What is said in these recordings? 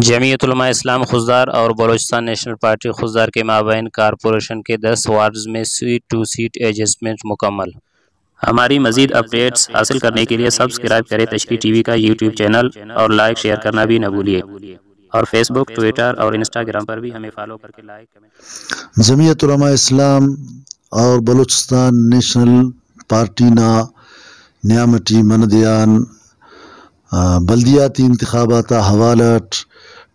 जमीयतलमा इस्लाम खुजदार और Balochistan national party खुजदार के माबेन corporation के दस वार्ड्स में सीट टू सीट एडजस्टमेंट मुकम्मल हमारी मजीद अपडेट्स हासिल करने के लिए सब्सक्राइब करें टी टीवी का यूट्यूब चैनल और लाइक शेयर करना भी न भूलिए और फेसबुक ट्विटर और इंस्टाग्राम पर भी हमें फॉलो करके लाइक जमीयतलमा इस्लाम और बलोचिस्तान नेशनल पार्टी ना न्यामती मनदयान बल्दियाती इंतबात हवालट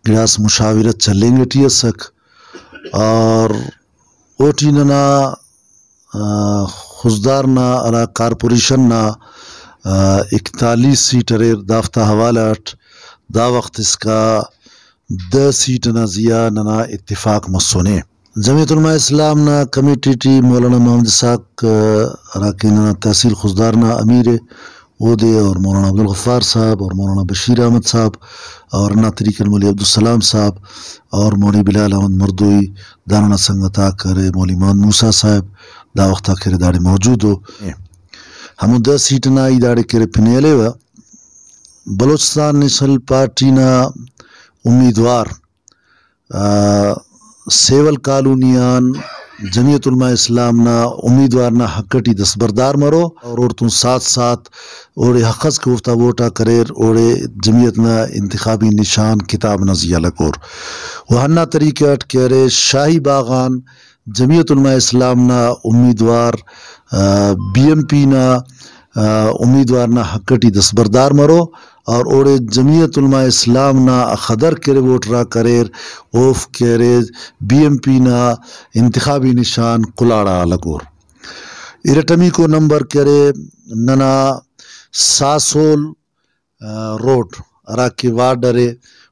قیاس مشاورت चलेंगे टीएसक और ओटीनना खुजदार ना अला कॉरपोरेशन ना इकतालीस सीट अरे दाफ्ता हवालाट دا وخت اسکا د سیټ نه زیا نه اتفاق مسونه جمعیت العلماء اسلام نه کمیټی ټی مولانا محمد ساق راکینه تحصیل خزدار نه امیر उदे और मौलाना अब्दुल गफ़ार साहब और मौलाना बशीर अहमद साहब और नातरीक मौली अब्दुलसलाम साहब और मौली बिलाल अहमद मरदोई दाना संगत आकर मौली मोहन मूसा साहब दावख्ता केरे दाड़े मौजूद हो हम दस सीट ना ई दाड़े केरे पिनेले बलोचिस्तान नेशनल पार्टी ना उम्मीदवार सेवल उलमा इस्लाम ना उम्मीदवार ना हकटी दसबरदार मरो और औरतों साथ साथ ओड़े हकस के उफ्ता वोटा करेर ओड़े ना इंतखाबी निशान किताब नजिया लकोर वहन्ना तरीके अट करे शाही बागान इस्लाम ना उम्मीदवार बी एम पी ना उम्मीदवार हक्कटी दसबरदार मरो और ओड़े जमीयत उलमा इस्लाम ना अख़दर केरे वोटरा करेर ओफ केरे बीएमपी ना इंतखाबी निशान कुलाड़ा लगोर इरेटमी को नंबर करे नना सासोल रोड अरा के वार्ड अरे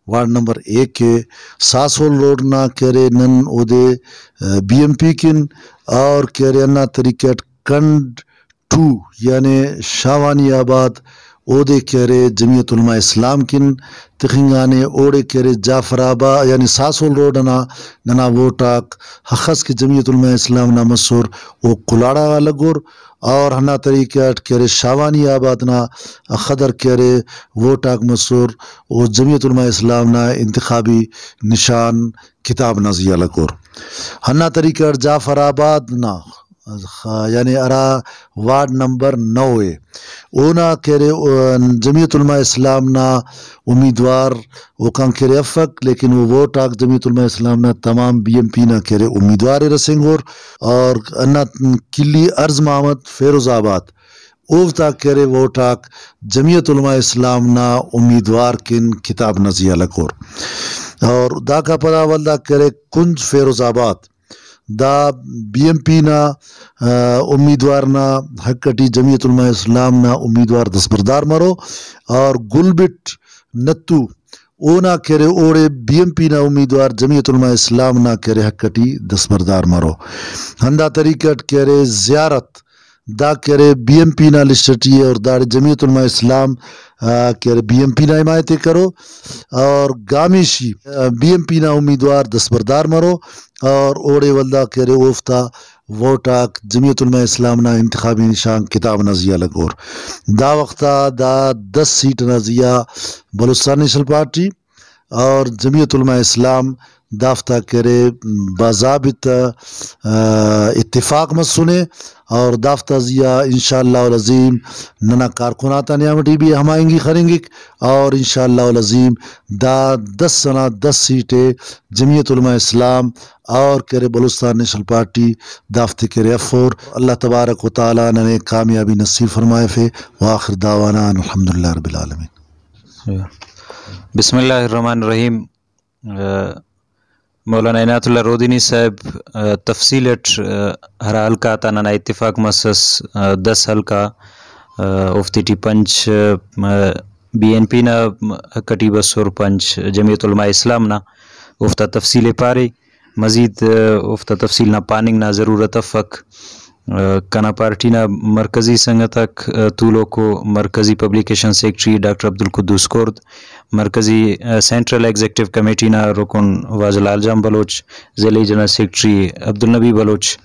वार्ड नंबर एक के सासोल रोड ना करे नन ओदे बीएमपी किन और करे अन्ना तरीकेट कंड टू यानि आबाद ओदे केरे जमीयतलमा इस्लाम किन तिखिंगाने ओडे केरे जाफराबा यानी सासोल रोड ना नना वोटाक हखस की जमीयतलमा इस्लाम ना मसूर वो कुलाड़ा लगोर और हना तरीका केरे शावानी आबाद ना खदर केरे वोटाक मसूर वो जमीयतलमा इस्लाम ना इंतबी निशान किताब नज़िया लगोर हन्ना तरीके अट जाफराबाद ना यानी अरा वार्ड नंबर नौ ओना केरे जमीयतलमा इस्लाम ना उम्मीदवार वो केरे अफक लेकिन वो वोट आग जमीयतलमा इस्लाम ना तमाम बी एम पी ना केरे उम्मीदवार रसेंगोर और अन्ना किली अर्ज महमद फेरोज़ाबाद ओवता केरे वोटाक जमीयतलमा इस्लाम ना उम्मीदवार किन किताब नजिया लकोर और दाका पदा करे केरे कुंज फेरोज़ाबाद da bmp ना उम्मीदवार ना हक्कटी जमीयतुलमा इस्लाम ना उम्मीदवार दस्बरदार मरो और गुलबिट नत्तू ओ ना करे ओड़े ना उम्मीदवार जमीयतुलमा इस्लाम-na करे हक्कटी दस्बरदार मरो हंदा तरीकत करे ज़ियारत दा क्यारे बी एम पी ना लिस्टिए और दार जमीत इस्लाम क्यारे बी एम पी ना हिमायत करो और गामिशी बी एम पी ना उम्मीदवार दस्बरदार मरो और ओड़े वल्दा क्यारे ओफ्ता वोटाक जमीतुलमा इस्लाम ना इंतबी निशान किताब नजिया लगोर दा वक्ता दा दस सीट नजिया बलुस्तान नेशनल पार्टी और जमीतुलमा इस्लाम दाफ्ता करे बाबत इतफाक़ मत सुने और दाफ्ता ज़िया इन नना कारकुनाता नियामटी भी हम आएंगी खरेंगी और इन शजीम दा दस सना दस सीटें जमीयतलमा इस्लाम और करे बलुस्तान नेशनल पार्टी दाफ्ते करे अफोर अल्लाह तबारक व ताली ने कामयाबी नसीब फरमाए फ़े आखिर दावाना अलहमदिल्लाबीआलमी बसमिल्लर रहीम मौलाना इनातुल्ला रोदिनी साहब तफसीलट हर हल्का ताना इतफाक़ मसस दस हल्का उफतीटी पंच बी एन पी ना कटीब पंच जमीयतलमा इस्लाम ना उफ्ता तफसील पारे मज़ीद उफ्ता तफसील ना पानिंग ना ज़रूरत फ़क कना कनापार्टीना मरकज़ी संगतक तूलो को मरकज़ी publication secretary doctor Abdul Quddus Kurd मरकज़ी सेंट्रल एग्जेक्टिव कमेटी ना रुकन वाजलाल जाम बलोच ज़िले जनरल सेक्रेटरी अब्दुल नबी बलोच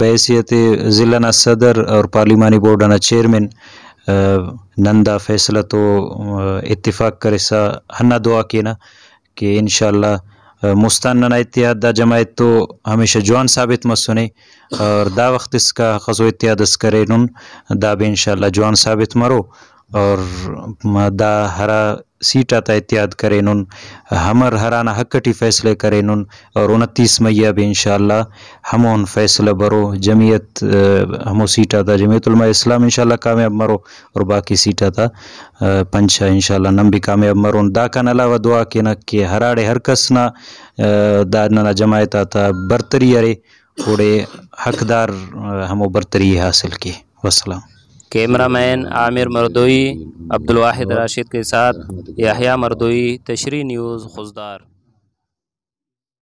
बैसीत ज़िला ना सदर और पार्लिमानी बोर्ड ना चेयरमैन नंदा फैसला तो इतफ़ाक़ करे सा हन्ना दुआ के ना कि इन مستنن اتحاد دا جماعت तो हमेशा जवान साबित मत सुने और दा वक्त इसका खजो اتحاد اسکرینون دا به انشاءالله जवान साबित مرو और دا هره सीटाता इत्याद करे नुन हमर हराना हकटी फ़ैसले करें नुन और उनतीस मैया भी इन हम उन फैसला बरो जमीयत हमो सीटाता जमीतलमा इस्लाम इन कामयाब मरो और बाकी सीटाता पंचा इन नम भी कामयाब मरो दा का अलावा दुआ के न के हराड़े हरकस ना दा जमायता था बरतरी अरे थोड़े हकदार हम बरतरी हासिल की वसलाम कैमरामैन आमिर मरदोई अब्दुलवाहिद राशिद के साथ याहिया मरदोई तशरी न्यूज़ खुजदार